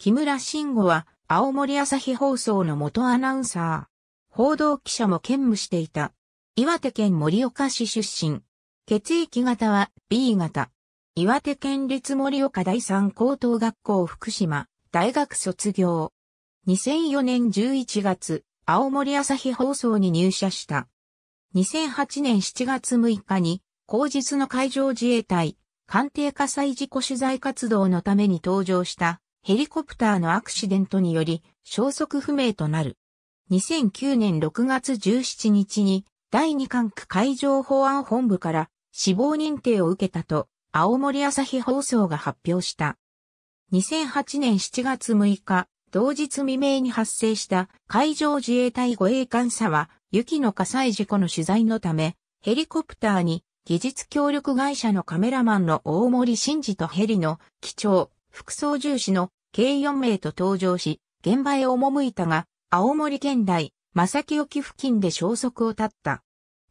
木村慎吾は、青森朝日放送の元アナウンサー、報道記者も兼務していた。岩手県盛岡市出身。血液型は B 型。岩手県立盛岡第三高等学校福島、大学卒業。2004年11月、青森朝日放送に入社した。2008年7月6日に、後日の海上自衛隊、艦艇火災事故取材活動のために登場したヘリコプターのアクシデントにより消息不明となる。2009年6月17日に第2管区海上保安本部から死亡認定を受けたと青森朝日放送が発表した。2008年7月6日、同日未明に発生した海上自衛隊護衛艦佐は雪の火災事故の取材のため、ヘリコプターに技術協力会社のカメラマンの大森真二とヘリの機長、副操縦士の計4名と登場し、現場へ赴いたが、青森県内、正木沖付近で消息を絶った。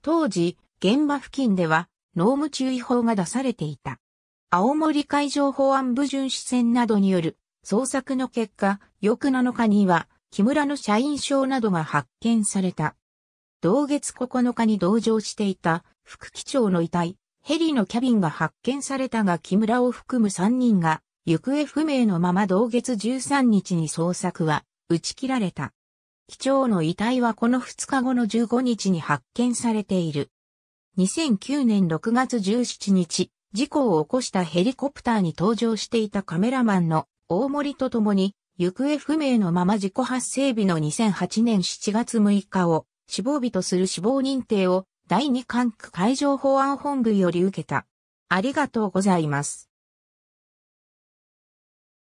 当時、現場付近では、濃霧注意報が出されていた。青森海上保安部巡視船などによる捜索の結果、翌7日には、木村の社員証などが発見された。同月9日に同乗していた副機長の遺体、ヘリのキャビンが発見されたが木村を含む3人が行方不明のまま同月13日に捜索は打ち切られた。機長の遺体はこの2日後の15日に発見されている。2009年6月17日、事故を起こしたヘリコプターに搭乗していたカメラマンの大森と共に、行方不明のまま事故発生日の2008年7月6日を死亡日とする死亡認定を第2管区海上保安本部より受けた。ありがとうございます。